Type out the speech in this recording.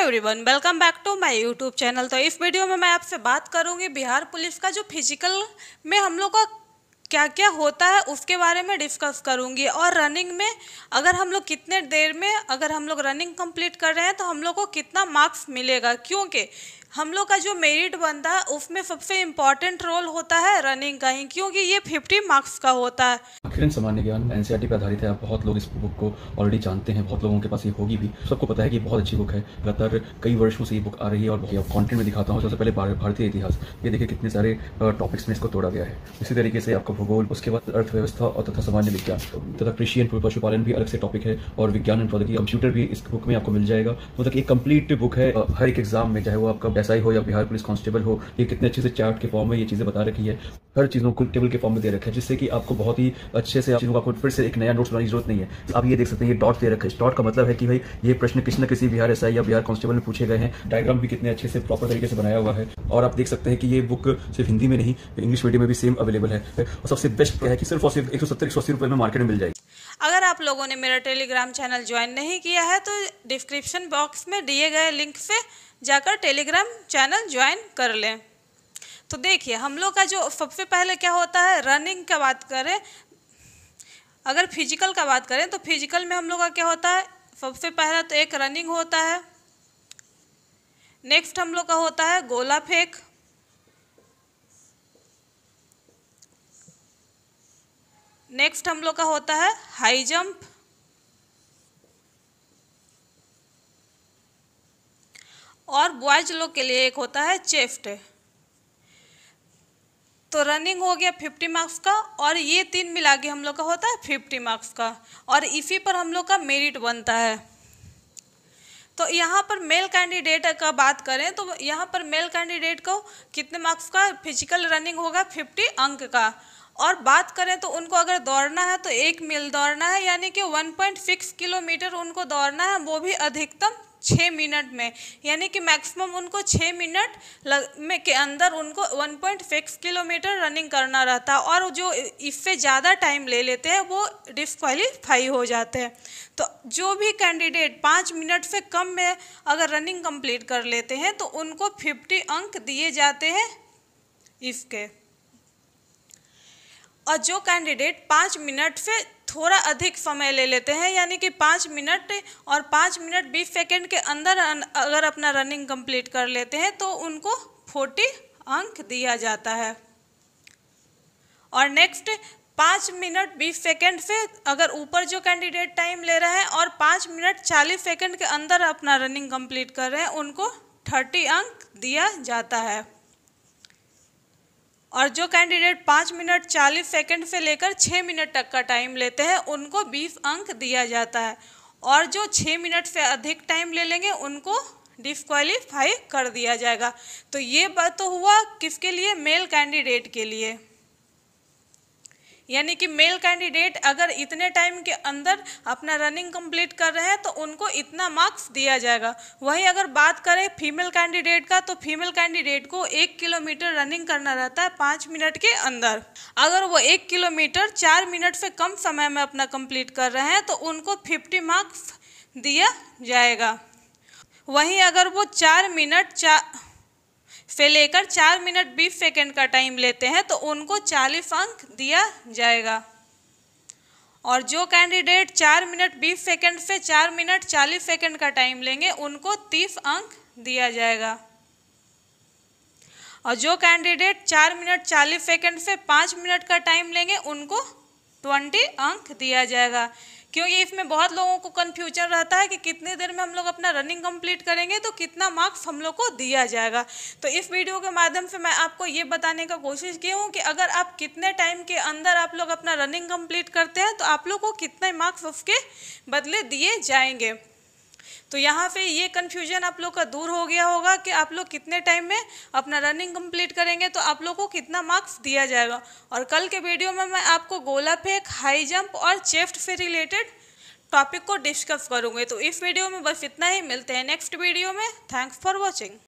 hello everyone welcome back to my YouTube channel तो इस video में मैं आपसे बात करूंगी बिहार पुलिस का जो फिजिकल में हम लोग का क्या क्या होता है उसके बारे में डिस्कस करूंगी और रनिंग में अगर हम लोग कितने देर में अगर हम लोग रनिंग कंप्लीट कर रहे हैं तो हम लोग को कितना मार्क्स मिलेगा क्योंकि हम लोग का जो मेरिट बनता है उसमें सबसे इम्पोर्टेंट रोल होता है रनिंग का ही क्योंकि ये फिफ्टी मार्क्स का होता है अखिलेंद्र सामान्य ज्ञान एन e पर आधारित है आप बहुत लोग इस बुक को ऑलरेडी जानते हैं बहुत लोगों के पास ये होगी भी सबको पता है कि बहुत अच्छी बुक है लगातार कई वर्षों से ये बुक आ रही है और कॉन्टेंट में दिखाता हूँ सबसे पहले भारतीय इतिहास ये देखिए कितने सारे टॉपिक्स में इसको तोड़ा गया है इसी तरीके से आपको भूगोल उसके बाद अर्थव्यवस्था और तथा सामान्य विज्ञान तथा कृषि एंड पशुपालन भी अलग से टॉपिक है और विज्ञान एंड प्रौद्योगिकी कंप्यूटर भी इस बुक में आपको मिल जाएगा मतलब एक कंप्लीट बुक है हर एक एग्जाम में चाहे वो आपका एस हो या बिहार पुलिस कांस्टेबल हो ये कितने अच्छे से चार्ट के फॉर्म में ये चीज़ें बता रखी है हर चीज़ों को टेबल के फॉर्म में दे रखा है जिससे कि आपको बहुत ही अच्छे से चीज़ों फिर से एक नया नोट बनाने की जरूरत नहीं है आप ये देख सकते हैं ये डॉट दे रखे है डॉट का मतलब है कि भाई ये प्रश्न किसी न किसी बिहार एस या बिहार कांस्टेबल में पूछे गए हैं डायग्राम भी कितने अच्छे से प्रॉपर तरीके से बनाया हुआ है और आप देख सकते हैं कि ये बुक सिर्फ हिंदी में नहीं इंग्लिश मीडियम में भी सेम अवेलेबल है और सबसे बेस्ट है कि सिर्फ और सिर्फ एक सौ सत्तर सौ अस्सी में मार्केट में मिल जाएगी अगर आप लोगों ने मेरा टेलीग्राम चैनल ज्वाइन नहीं किया है तो डिस्क्रिप्शन बॉक्स में दिए गए लिंक से जाकर टेलीग्राम चैनल ज्वाइन कर लें तो देखिए हम लोग का जो सबसे पहले क्या होता है रनिंग का बात करें अगर फिजिकल का बात करें तो फिजिकल में हम लोग का क्या होता है सबसे पहला तो एक रनिंग होता है नेक्स्ट हम लोग का होता है गोला फेंक नेक्स्ट हम लोग का होता है हाई जंप और बॉयज लोग के लिए एक होता है चेस्ट तो रनिंग हो गया फिफ्टी मार्क्स का और ये तीन मिला के हम लोग का होता है फिफ्टी मार्क्स का और इसी पर हम लोग का मेरिट बनता है तो यहाँ पर मेल कैंडिडेट का बात करें तो यहाँ पर मेल कैंडिडेट को कितने मार्क्स का फिजिकल रनिंग होगा फिफ्टी अंक का और बात करें तो उनको अगर दौड़ना है तो एक मील दौड़ना है यानी कि 1.6 किलोमीटर उनको दौड़ना है वो भी अधिकतम छः मिनट में यानी कि मैक्सिमम उनको छः मिनट लग, में के अंदर उनको one point six kilometre running करना रहता है और जो इससे ज़्यादा टाइम ले लेते हैं वो डिस्कवालीफाई हो जाते हैं तो जो भी कैंडिडेट पाँच मिनट से कम में अगर रनिंग कंप्लीट कर लेते हैं तो उनको फिफ्टी अंक दिए जाते हैं इसके और जो कैंडिडेट पाँच मिनट से थोड़ा अधिक समय ले लेते हैं यानी कि पाँच मिनट और पाँच मिनट बीस सेकेंड के अंदर अगर अपना रनिंग कंप्लीट कर लेते हैं तो उनको फोर्टी अंक दिया जाता है और नेक्स्ट पाँच मिनट बीस सेकेंड से अगर ऊपर जो कैंडिडेट टाइम ले रहे हैं और पाँच मिनट चालीस सेकेंड के अंदर अपना रनिंग कंप्लीट कर रहे हैं उनको थर्टी अंक दिया जाता है और जो कैंडिडेट पाँच मिनट चालीस सेकंड से लेकर छः मिनट तक का टाइम लेते हैं उनको बीस अंक दिया जाता है और जो छः मिनट से अधिक टाइम ले लेंगे उनको डिसक्वालीफाई कर दिया जाएगा तो ये बात तो हुआ किसके लिए मेल कैंडिडेट के लिए यानी कि मेल कैंडिडेट अगर इतने टाइम के अंदर अपना रनिंग कंप्लीट कर रहे हैं तो उनको इतना मार्क्स दिया जाएगा वहीं अगर बात करें फीमेल कैंडिडेट का तो फीमेल कैंडिडेट को एक किलोमीटर रनिंग करना रहता है पाँच मिनट के अंदर अगर वो एक किलोमीटर चार मिनट से कम समय में अपना कंप्लीट कर रहे हैं तो उनको फिफ्टी मार्क्स दिया जाएगा वहीं अगर वो चार मिनट चार फैलेकर चार मिनट बीस सेकेंड का टाइम लेते हैं तो उनको चालीस अंक दिया जाएगा और जो कैंडिडेट चार मिनट बीस सेकेंड से चार मिनट चालीस सेकेंड का टाइम लेंगे उनको तीस अंक दिया जाएगा और जो कैंडिडेट चार मिनट चालीस सेकेंड से पाँच मिनट का टाइम लेंगे उनको ट्वेंटी अंक दिया जाएगा क्योंकि इसमें बहुत लोगों को कन्फ्यूजन रहता है कि कितने देर में हम लोग अपना रनिंग कंप्लीट करेंगे तो कितना मार्क्स हम लोग को दिया जाएगा तो इस वीडियो के माध्यम से मैं आपको ये बताने का कोशिश की हूँ कि अगर आप कितने टाइम के अंदर आप लोग अपना रनिंग कंप्लीट करते हैं तो आप लोग को कितने मार्क्स उसके बदले दिए जाएंगे तो यहाँ पे ये कन्फ्यूजन आप लोग का दूर हो गया होगा कि आप लोग कितने टाइम में अपना रनिंग कंप्लीट करेंगे तो आप लोग को कितना मार्क्स दिया जाएगा और कल के वीडियो में मैं आपको गोला फेंक हाई जंप और चेफ्ट से रिलेटेड टॉपिक को डिस्कस करूँगी तो इस वीडियो में बस इतना ही मिलते हैं नेक्स्ट वीडियो में थैंक्स फॉर वॉचिंग